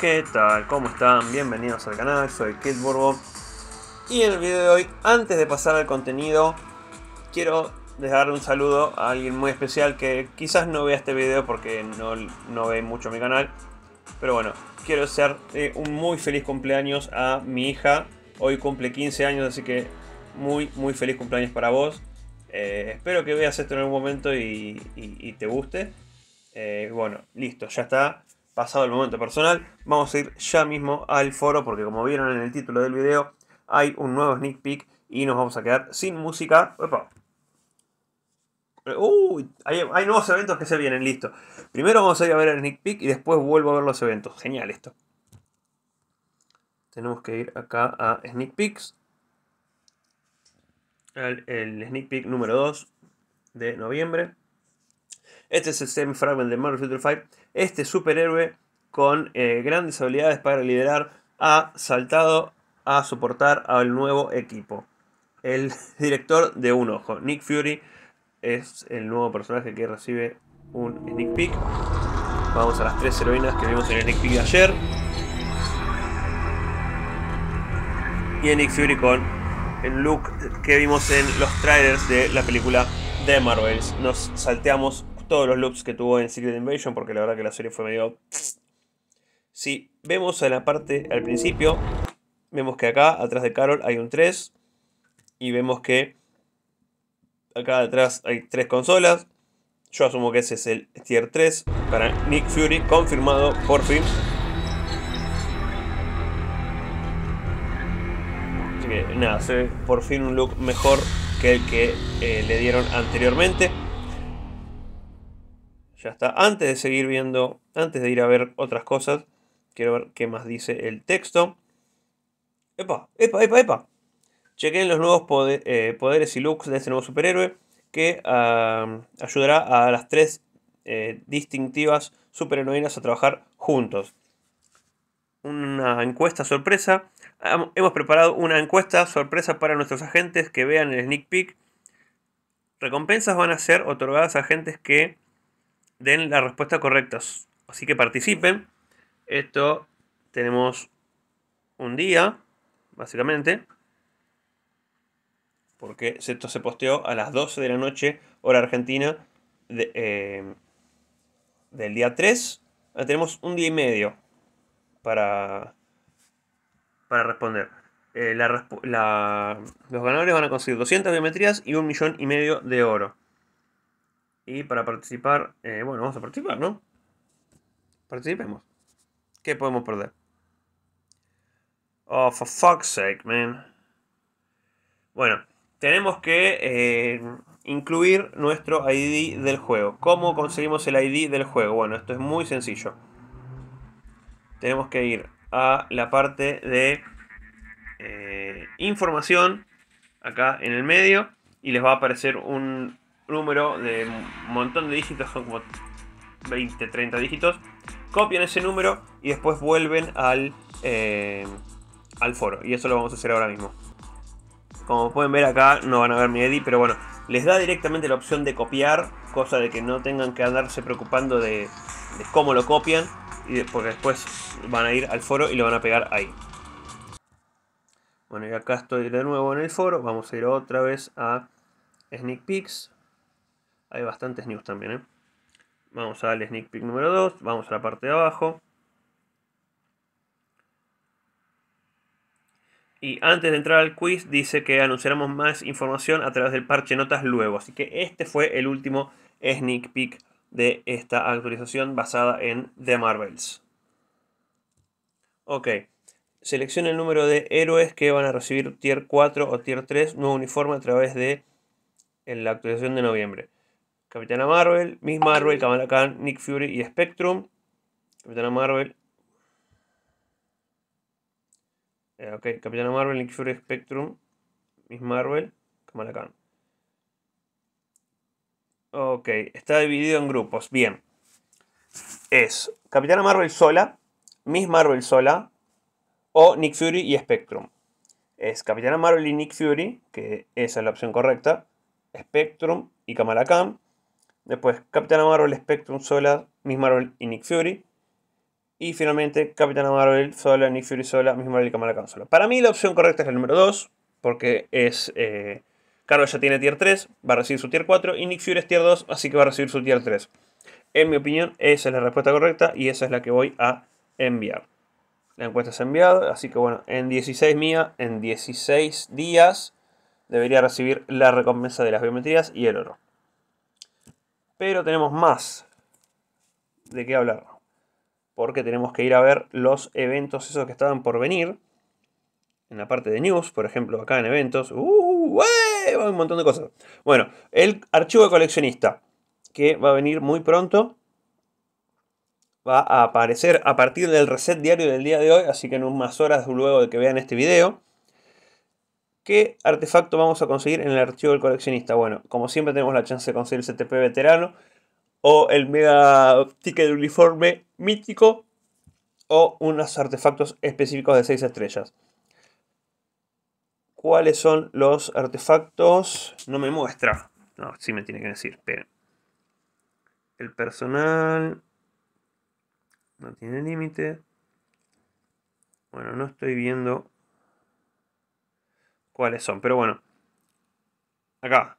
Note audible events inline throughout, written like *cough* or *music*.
¿Qué tal? ¿Cómo están? Bienvenidos al canal, soy Kid Y en el video de hoy, antes de pasar al contenido, quiero dejar un saludo a alguien muy especial que quizás no vea este video porque no, no ve mucho mi canal. Pero bueno, quiero ser eh, un muy feliz cumpleaños a mi hija. Hoy cumple 15 años, así que muy, muy feliz cumpleaños para vos. Eh, espero que veas esto en algún momento y, te guste. Eh, bueno, listo, ya está pasado el momento personal, vamos a ir ya mismo al foro porque como vieron en el título del video hay un nuevo sneak peek y nos vamos a quedar sin música. Uy, hay, nuevos eventos que se vienen, listo. Primero vamos a ir a ver el sneak peek y después vuelvo a ver los eventos. Genial esto. Tenemos que ir acá a sneak peeks. El, el sneak peek número 2 de noviembre. Este es el Semi Fragment de Marvel Future Fight. Este superhéroe con eh, grandes habilidades para liderar ha saltado a soportar al nuevo equipo. El *laughs* director de un ojo, Nick Fury, es el nuevo personaje que recibe un sneak peek. Vamos a las tres heroínas que vimos en el sneak peek de ayer. Y en Nick Fury con el look que vimos en los trailers de la película de Marvels. Nos salteamos todos los loops que tuvo en Secret Invasion, porque la verdad que la serie fue medio... Si vemos a la parte al principio, vemos que acá, atrás de Carol, hay un 3. Y vemos que acá atrás hay tres consolas. Yo asumo que ese es el tier 3 para Nick Fury, confirmado por fin. Así que nada, se ve por fin un look mejor que el que eh, le dieron anteriormente. Ya está. Antes de seguir viendo, antes de ir a ver otras cosas, quiero ver qué más dice el texto. Epa, epa, epa, epa. Chequen los nuevos eh, poderes y looks de este nuevo superhéroe que ayudará a las tres eh, distintivas superheroínas a trabajar juntos. Una encuesta sorpresa. Hemos preparado una encuesta sorpresa para nuestros agentes que vean el sneak peek. Recompensas van a ser otorgadas a agentes que den la respuesta correcta. Así que participen. Esto tenemos un día, básicamente. Porque esto se posteó a las 12 de la noche, hora argentina, eh, del día 3. Ah, tenemos un día y medio para, para responder. Eh, los ganadores van a conseguir 200 biometrías y un millón y medio de oro. Y para participar, eh, bueno, vamos a participar, ¿no? Participemos. ¿Qué podemos perder? Oh, for fuck's sake, man. Bueno, tenemos que eh, incluir nuestro ID del juego. ¿Cómo conseguimos el ID del juego? Bueno, esto es muy sencillo. Tenemos que ir a la parte de eh, información, acá en el medio, y les va a aparecer un número de un montón de dígitos, son como 20, 30 dígitos, copian ese número y después vuelven al, eh, al foro. Y eso lo vamos a hacer ahora mismo. Como pueden ver acá, no van a ver mi edit, pero bueno, les da directamente la opción de copiar, cosa de que no tengan que andarse preocupando de, cómo lo copian, y porque después van a ir al foro y lo van a pegar ahí. Bueno, y acá estoy de nuevo en el foro, vamos a ir otra vez a Sneak Peeks. Hay bastantes news también, ¿eh? Vamos al sneak peek número 2, vamos a la parte de abajo. Y antes de entrar al quiz dice que anunciaremos más información a través del parche notas luego. Así que este fue el último sneak peek de esta actualización basada en The Marvels. Ok. Selecciona el número de héroes que van a recibir Tier 4 o Tier 3 nuevo uniforme a través de la actualización de noviembre. Capitana Marvel, Miss Marvel, Kamala Khan, Nick Fury y Spectrum. Capitana Marvel. Eh, ok, Capitana Marvel, Nick Fury, Spectrum, Miss Marvel, Kamala Khan. Ok, está dividido en grupos. Bien. Es Capitana Marvel sola, Miss Marvel sola o Nick Fury y Spectrum. Es Capitana Marvel y Nick Fury, que esa es la opción correcta. Spectrum y Kamala Khan. Después, Capitana Marvel Spectrum sola, Miss Marvel y Nick Fury. Y finalmente, Capitana Marvel sola, Nick Fury sola, Miss Marvel y Kamala Khan sola. Para mí la opción correcta es la número 2, porque es... Eh, ya tiene tier 3, va a recibir su tier 4 y Nick Fury es tier 2, así que va a recibir su tier 3. En mi opinión, esa es la respuesta correcta y esa es la que voy a enviar. La encuesta se ha enviado, así que bueno, en 16 mía, en 16 días, debería recibir la recompensa de las biometrías y el oro. Pero tenemos más de qué hablar. Porque tenemos que ir a ver los eventos esos que estaban por venir. En la parte de news, por ejemplo, acá en eventos. ¡Uh! uh eh, un montón de cosas. Bueno, el archivo de coleccionista. Que va a venir muy pronto. Va a aparecer a partir del reset diario del día de hoy. Así que en unas horas luego de que vean este video ¿Qué artefacto vamos a conseguir en el archivo del coleccionista? Bueno, como siempre tenemos la chance de conseguir el CTP veterano o el mega ticket de uniforme mítico o unos artefactos específicos de 6 estrellas. ¿Cuáles son los artefactos? No me muestra. No, sí me tiene que decir, pero el personal no tiene límite. Bueno, no estoy viendo cuáles son. Pero bueno, acá.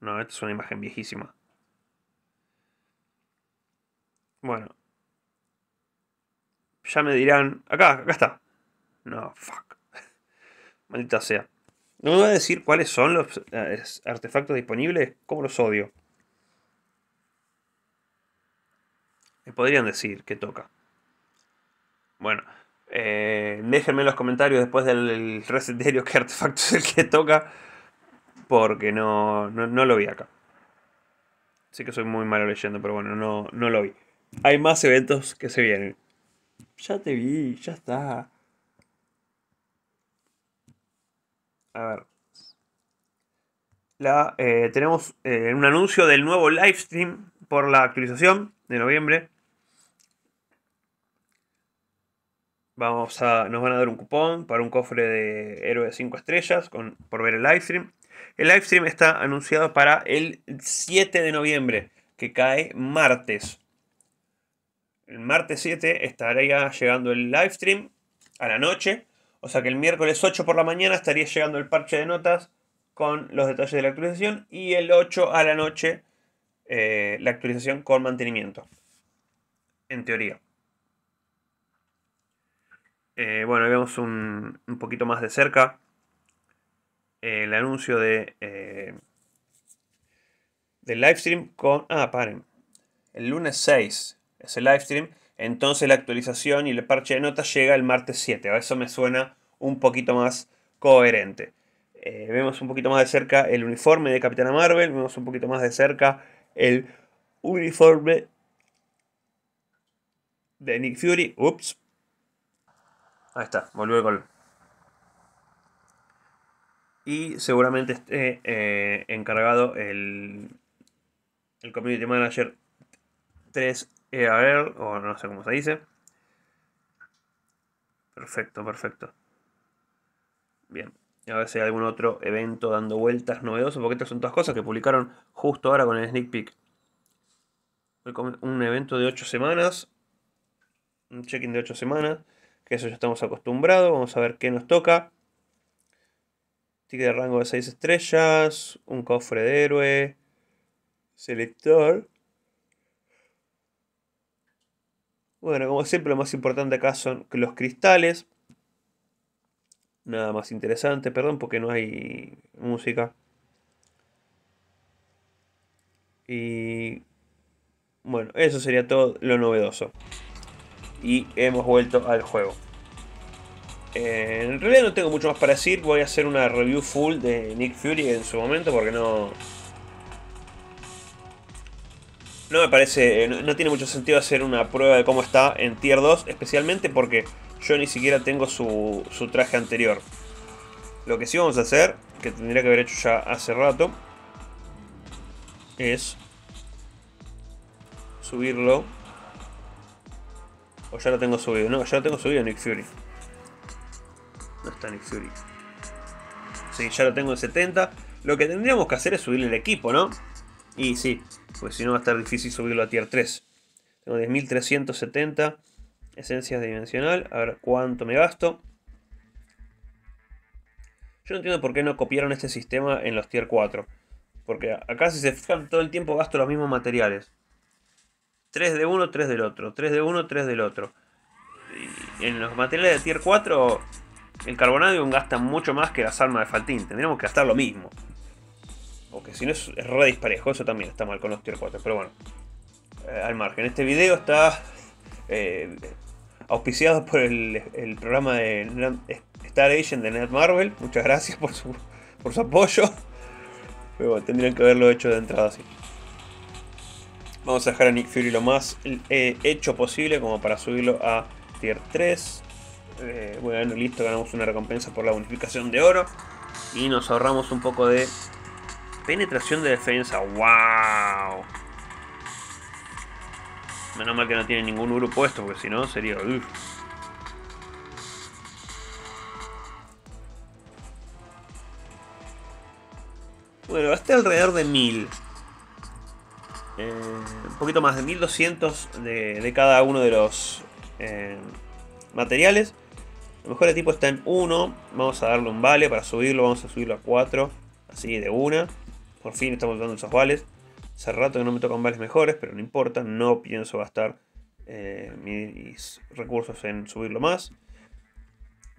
No, esta es una imagen viejísima. Bueno. Ya me dirán. Acá, acá está. No, fuck. *laughs* Maldita sea. No me voy a decir cuáles son los eh, artefactos disponibles. Como los odio? Me podrían decir que toca. Bueno, eh, déjenme en los comentarios después del recetario Que qué artefacto es el que toca. Porque no, lo vi acá. Sé que soy muy malo leyendo, pero bueno, no, no lo vi. Hay más eventos que se vienen. Ya te vi, ya está. A ver. La, eh, tenemos eh, un anuncio del nuevo live stream por la actualización de noviembre. Vamos a, nos van a dar un cupón para un cofre de héroe de 5 estrellas con, por ver el live stream El live stream está anunciado para el 7 de noviembre, que cae martes. El martes 7 estaría llegando el live stream a la noche. O sea que el miércoles 8 por la mañana estaría llegando el parche de notas con los detalles de la actualización. Y el 8 a la noche eh, la actualización con mantenimiento. En teoría. Eh, bueno, vemos un, poquito más de cerca eh, el anuncio de eh, del live stream con... Ah, paren. El lunes 6 es el live stream. Entonces la actualización y el parche de notas llega el martes 7. A eso me suena un poquito más coherente. vemos un poquito más de cerca el uniforme de Capitana Marvel. Vemos un poquito más de cerca el uniforme de Nick Fury. Ups, Ahí está, volvió el gol. Y seguramente esté eh, encargado el, el Community Manager 3 EAR, eh, o no sé cómo se dice. Perfecto, perfecto. Bien. A ver si hay algún otro evento dando vueltas novedoso, porque estas son todas cosas que publicaron justo ahora con el sneak peek. Un evento de 8 semanas. Un check-in de 8 semanas eso ya estamos acostumbrados. Vamos a ver qué nos toca. Ticket de rango de 6 estrellas, un cofre de héroe, selector. Bueno, como siempre, lo más importante acá son los cristales. Nada más interesante, perdón, porque no hay música. Y bueno, eso sería todo lo novedoso y hemos vuelto al juego. Eh, en realidad no tengo mucho más para decir, voy a hacer una review full de Nick Fury en su momento porque no... No me parece, eh, no, tiene mucho sentido hacer una prueba de cómo está en Tier 2, especialmente porque yo ni siquiera tengo su, su traje anterior. Lo que sí vamos a hacer, que tendría que haber hecho ya hace rato, es subirlo o ya lo tengo subido. No, ya lo tengo subido Nick Fury. No está Nick Fury. Sí, ya lo tengo en 70. Lo que tendríamos que hacer es subirle el equipo, ¿no? Y sí, pues si no va a estar difícil subirlo a tier 3. Tengo 10.370 esencias dimensional. A ver cuánto me gasto. Yo no entiendo por qué no copiaron este sistema en los tier 4. Porque acá si se fijan todo el tiempo gasto los mismos materiales. 3 de uno, 3 del otro, 3 de uno, 3 del otro. en los materiales de tier 4, el carbonadium gasta mucho más que las armas de Faltín. Tendríamos que gastar lo mismo. Porque si no es, es re eso también está mal con los tier 4. Pero bueno, eh, al margen. Este video está eh, auspiciado por el, programa de Star Agent de Net Marvel. Muchas gracias por su, por su apoyo. Pero bueno, tendrían que haberlo hecho de entrada así. Vamos a dejar a Nick Fury lo más eh, hecho posible como para subirlo a tier 3. Eh, bueno, listo, ganamos una recompensa por la bonificación de oro. Y nos ahorramos un poco de penetración de defensa. ¡Wow! Menos mal que no tiene ningún grupo puesto, porque si no sería... Bueno, hasta alrededor de 1000. Eh, un poquito más de 1200 de, cada uno de los eh, materiales. A lo mejor el tipo está en 1. Vamos a darle un vale para subirlo. Vamos a subirlo a 4. Así de una. Por fin estamos dando esos vales. Hace rato que no me tocan vales mejores, pero no importa. No pienso gastar eh, mis recursos en subirlo más.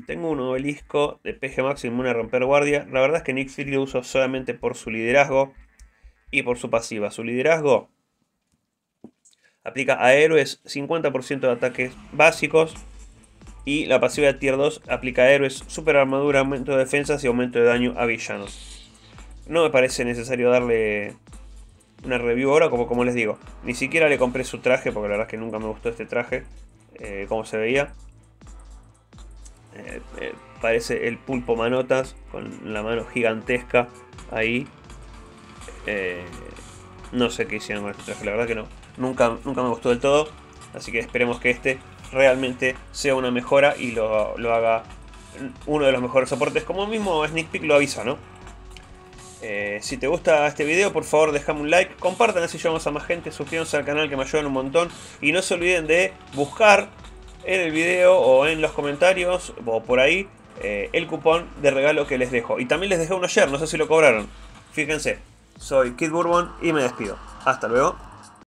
Tengo un obelisco de PG máximo inmune a romper guardia. La verdad es que Nick Fury lo uso solamente por su liderazgo y por su pasiva. Su liderazgo aplica a héroes 50% de ataques básicos. Y la pasiva de tier 2 aplica a héroes super armadura, aumento de defensas y aumento de daño a villanos. No me parece necesario darle una review ahora, como, como les digo. Ni siquiera le compré su traje, porque la verdad es que nunca me gustó este traje, eh, como se veía. Eh, eh, parece el pulpo manotas, con la mano gigantesca ahí. Eh, no sé qué hicieron con este traje, la verdad que no. Nunca, nunca me gustó del todo. Así que esperemos que este realmente sea una mejora y lo, haga uno de los mejores soportes. Como mismo Sneak Peek lo avisa, ¿no? Eh, si te gusta este video, por favor, déjame un like, compartan así llegamos a más gente, suscríbanse al canal que me ayudan un montón y no se olviden de buscar en el video o en los comentarios o por ahí eh, el cupón de regalo que les dejo. Y también les dejé uno ayer, no sé si lo cobraron. Fíjense, soy Kid Bourbon y me despido. Hasta luego.